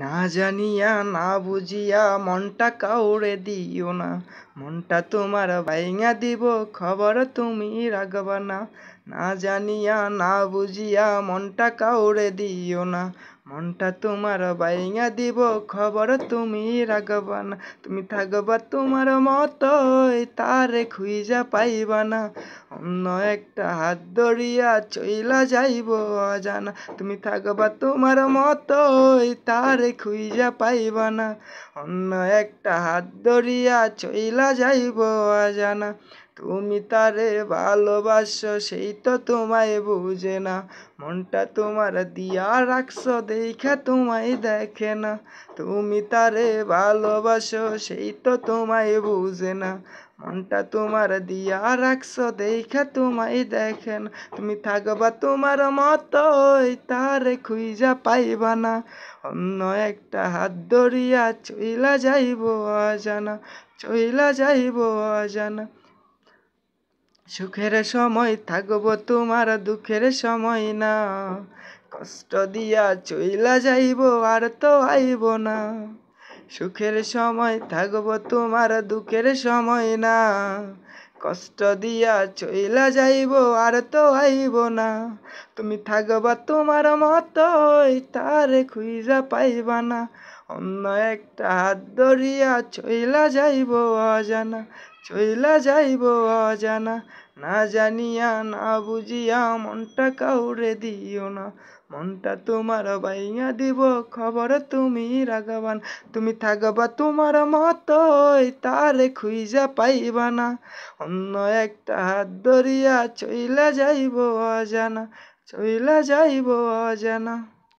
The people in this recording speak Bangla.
না জানিয়া না বুঝিয়া মনটা কাউরে দিও না মনটা তোমার বাইঙা দিব খবর তুমি রাখবা না না জানিয়া না বুঝিয়া মনটা কাউরে দিও না মনটা তোমার বাইঙা দিব খবর তুমি রাখবা না তুমি থাকবা তোমার মতো তারে খুঁজা পাইবা না অন্য একটা হাত ধরিয়া চইলা যাইব অজানা তুমি থাকবা তোমার মতো তারে খুঁজা পাইবা না অন্য একটা হাত ধরিয়া চইলা যাইব অজানা তুমি তারে ভালোবাসো সেই তো তোমায় বুঝে না মনটা তোমার দিয়া রাখছো দেখা তোমায় দেখে না তুমি তারে ভালোবাসো সেই তো তোমায় বুঝে না মনটা তোমার দিয়া রাখছো দেখা তোমায় দেখে না তুমি থাকবা তোমার মতই তারে খুঁজা পাইবা না অন্য একটা হাত ধরিয়া চইলা যাইব অজানা চইলা যাইব অজানা সুখের সময় থাকবো তোমার দুঃখের সময় না কষ্ট দিয়া চইলা যাইব আর তো আইব না সুখের সময় থাকব তোমার দুঃখের সময় না কষ্ট দিয়া চইলা যাইব আর তো আইব না তুমি থাকবা তোমার মতোই তার খুঁজা পাইবা না অন্য একটা হাত ধরিয়া চইলা যাইব অজানা চইলা যাইব অজানা না জানিয়া না বুঝিয়া মনটা কাউরে দিও না মনটা তোমার বাইয়া দিব খবর তুমি রাগবান তুমি থাকবা তোমার মতই তারে খুঁজা পাইবা না অন্য একটা হাত ধরিয়া চইলা যাইব অজানা চইলা যাইব অজানা